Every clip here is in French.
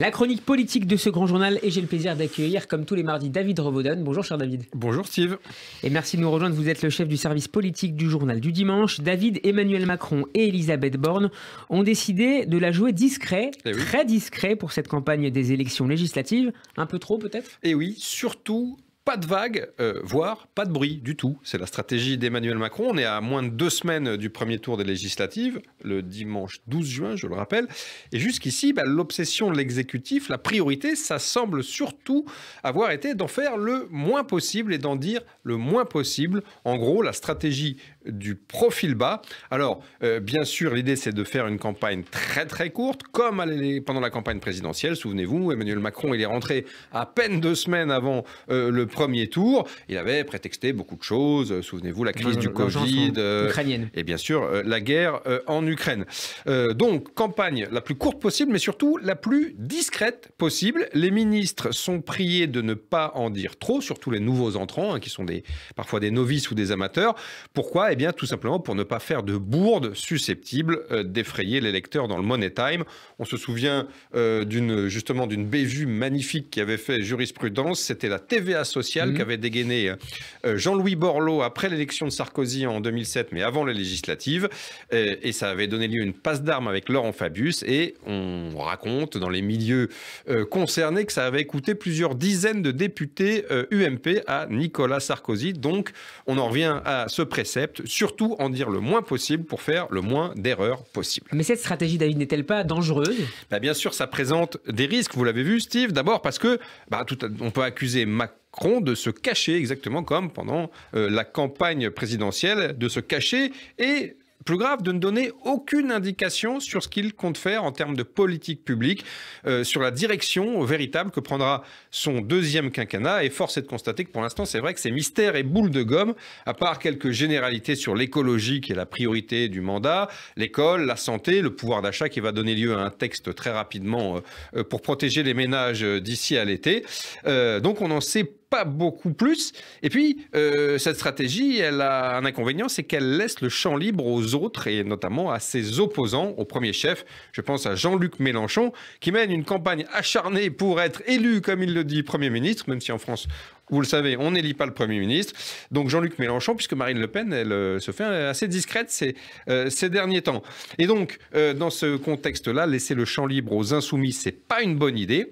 La chronique politique de ce grand journal et j'ai le plaisir d'accueillir comme tous les mardis David Revaudon. Bonjour cher David. Bonjour Steve. Et merci de nous rejoindre. Vous êtes le chef du service politique du journal du dimanche. David, Emmanuel Macron et Elisabeth Borne ont décidé de la jouer discret, eh très discret pour cette campagne des élections législatives. Un peu trop peut-être Et eh oui, surtout pas de vagues euh, voire pas de bruit du tout. C'est la stratégie d'Emmanuel Macron. On est à moins de deux semaines du premier tour des législatives, le dimanche 12 juin, je le rappelle. Et jusqu'ici, bah, l'obsession de l'exécutif, la priorité, ça semble surtout avoir été d'en faire le moins possible et d'en dire le moins possible. En gros, la stratégie du profil bas. Alors, euh, bien sûr, l'idée, c'est de faire une campagne très très courte, comme pendant la campagne présidentielle. Souvenez-vous, Emmanuel Macron, il est rentré à peine deux semaines avant euh, le le premier tour. Il avait prétexté beaucoup de choses. Euh, souvenez-vous, la crise du Covid. Euh, ukrainienne. Et bien sûr, euh, la guerre en Ukraine. donc, campagne la plus courte possible, mais surtout la plus discrète possible. Les ministres sont priés de ne pas en dire trop, surtout les nouveaux entrants, hein, qui sont des, parfois des novices ou des amateurs. Pourquoi Eh bien, tout simplement pour ne pas faire de bourdes susceptibles d'effrayer les lecteurs dans le Money Time. On se souvient d'une justement d'une bévue magnifique qui avait fait jurisprudence. C'était la TVA sociale Mhm. qu'avait dégainé euh, Jean-Louis Borloo après l'élection de Sarkozy en 2007, mais avant la législative. Euh, et ça avait donné lieu à une passe d'armes avec Laurent Fabius. Et on raconte dans les milieux euh, concernés que ça avait coûté plusieurs dizaines de députés UMP à Nicolas Sarkozy. Donc on en revient à ce précepte, surtout en dire le moins possible pour faire le moins d'erreurs possible. Mais cette stratégie, David, n'est-elle pas dangereuse bah, Bien sûr, ça présente des risques, vous l'avez vu, Steve. D'abord parce que bah, tout, on peut accuser Macron de se cacher, exactement comme pendant euh, la campagne présidentielle, de se cacher et plus grave, de ne donner aucune indication sur ce qu'il compte faire en termes de politique publique, euh, sur la direction véritable que prendra son deuxième quinquennat. Et force est de constater que pour l'instant, c'est vrai que c'est mystère et boule de gomme, à part quelques généralités sur l'écologie qui est la priorité du mandat, l'école, la santé, le pouvoir d'achat qui va donner lieu à un texte très rapidement euh, pour protéger les ménages d'ici à l'été. donc on en sait pas beaucoup plus. Et puis, euh, cette stratégie, elle a un inconvénient, c'est qu'elle laisse le champ libre aux autres et notamment à ses opposants, au premier chef. Je pense à Jean-Luc Mélenchon, qui mène une campagne acharnée pour être élu, comme il le dit, Premier ministre, même si en France, vous le savez, on n'élit pas le Premier ministre. Donc Jean-Luc Mélenchon, puisque Marine Le Pen, elle euh, se fait assez discrète ces, euh, derniers temps. Et donc, euh, dans ce contexte-là, laisser le champ libre aux insoumis, c'est pas une bonne idée.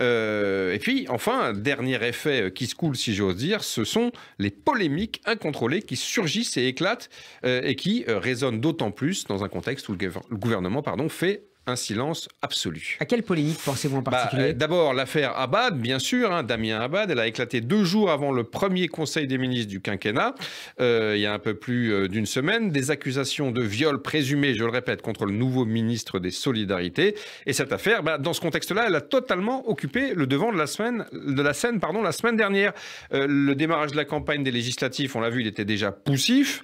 et puis, enfin, dernier effet qui se coule, si j'ose dire, ce sont les polémiques incontrôlées qui surgissent et éclatent et qui résonnent d'autant plus dans un contexte où le gouvernement pardon, fait un silence absolu. À quelle polémique pensez-vous en bah, particulier euh, D'abord, l'affaire Abad, bien sûr, hein, Damien Abad, elle a éclaté deux jours avant le premier Conseil des ministres du quinquennat, euh, il y a un peu plus euh, d'une semaine, des accusations de viol présumé, je le répète, contre le nouveau ministre des Solidarités. Et cette affaire, bah, dans ce contexte-là, elle a totalement occupé le devant de la, semaine, de la scène pardon, la semaine dernière. le démarrage de la campagne des législatives, on l'a vu, il était déjà poussif.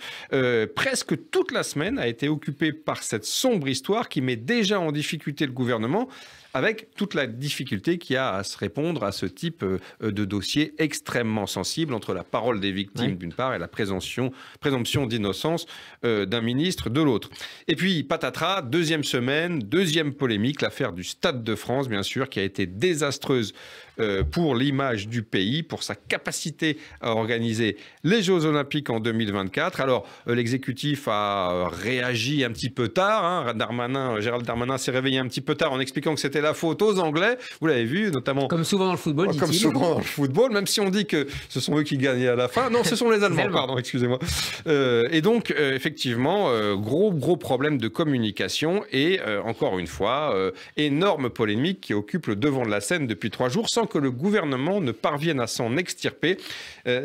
presque toute la semaine a été occupée par cette sombre histoire qui met déjà en en difficulté le gouvernement avec toute la difficulté qu'il y a à se répondre à ce type euh, de dossier extrêmement sensible entre la parole des victimes d'une part et la présomption, présomption d'innocence euh, d'un ministre de l'autre. Et puis, patatras, deuxième semaine, deuxième polémique, l'affaire du Stade de France, bien sûr, qui a été désastreuse euh, pour l'image du pays, pour sa capacité à organiser les Jeux Olympiques en 2024. Alors, l'exécutif a réagi un petit peu tard. Hein, Darmanin, Gérald Darmanin s'est réveillé un petit peu tard en expliquant que c'était la faute aux Anglais. Vous l'avez vu, notamment. Comme souvent dans le football. Oh, comme souvent dans le football, même si on dit que ce sont eux qui gagnaient à la fin. Non, ce sont les Allemands, pardon, excusez-moi. Euh, et donc, euh, effectivement, euh, gros, gros problème de communication et encore une fois, énorme polémique qui occupe le devant de la scène depuis trois jours sans que le gouvernement ne parvienne à s'en extirper.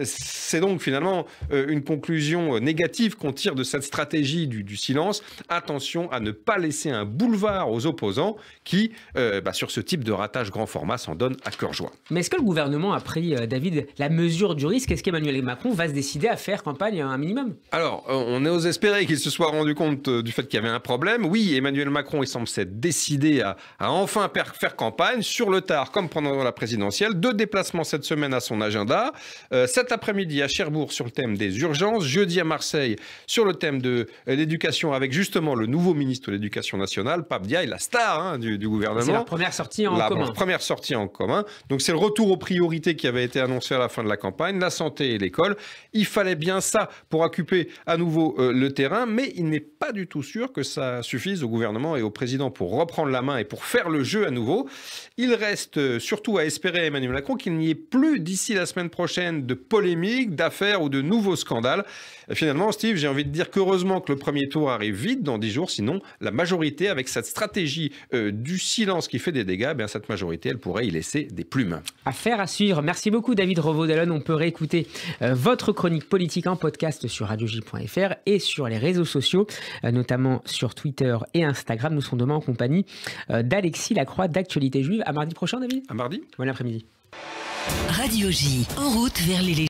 C'est donc finalement une conclusion négative qu'on tire de cette stratégie du silence. Attention à ne pas laisser un boulevard aux opposants qui, euh, bah, sur ce type de ratage grand format, s'en donnent à cœur joie. Mais est-ce que le gouvernement a pris, euh, David, la mesure du risque Est-ce qu'Emmanuel Macron va se décider à faire campagne euh, un minimum Alors, on est aux espérer qu'il se soit rendu compte du fait qu'il y avait un problème. Oui, Emmanuel Macron, il semble s'être décidé à, enfin faire campagne sur le tard, comme pendant la présidentielle. Deux déplacements cette semaine à son agenda. cet après-midi à Cherbourg sur le thème des urgences. Jeudi à Marseille sur le thème de l'éducation avec justement le nouveau ministre de l'Éducation nationale, Pape et est la star hein, du, gouvernement. C'est la première sortie en commun. première sortie en commun. Donc c'est le retour aux priorités qui avait été annoncées à la fin de la campagne, la santé et l'école. Il fallait bien ça pour occuper à nouveau euh, le terrain, mais il n'est pas du tout sûr que ça suffise au gouvernement et au président pour reprendre la main et pour faire le jeu à nouveau. Il reste euh, surtout à espérer Emmanuel Macron qu'il n'y ait plus d'ici la semaine prochaine de polémiques, d'affaires ou de nouveaux scandales. finalement, Steve, j'ai envie de dire qu'heureusement que le premier tour arrive vite dans 10 jours, sinon la majorité avec cette stratégie stratégie euh, du silence qui fait des dégâts, bien, cette majorité, elle pourrait y laisser des plumes. Affaire à suivre. Merci beaucoup, David Revaud-Dallon. On peut réécouter euh, votre chronique politique en podcast sur radioj.fr et sur les réseaux sociaux, euh, notamment sur Twitter et Instagram. Nous serons demain en compagnie d'Alexis Lacroix d'actualité juive. À mardi prochain, David. À mardi. Bon après-midi. Radio J, en route vers les